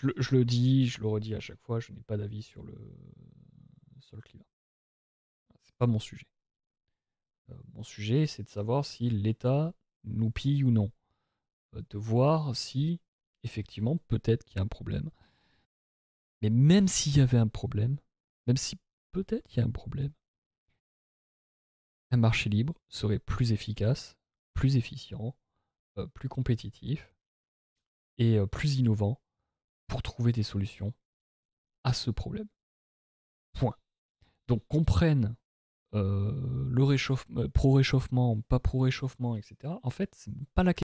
je, le dis, je le redis à chaque fois, je n'ai pas d'avis sur le, sur Ce climat. C'est pas mon sujet. Euh, mon sujet, c'est de savoir si l'État nous pille ou non. Euh, de voir si, effectivement, peut-être qu'il y a un problème. Mais même s'il y avait un problème, même si peut-être qu'il y a un problème, un marché libre serait plus efficace, plus efficient, euh, plus compétitif et plus innovant pour trouver des solutions à ce problème. Point. Donc qu'on prenne euh, le réchauffement, euh, pro-réchauffement, pas pro-réchauffement, etc. En fait, c'est pas la question.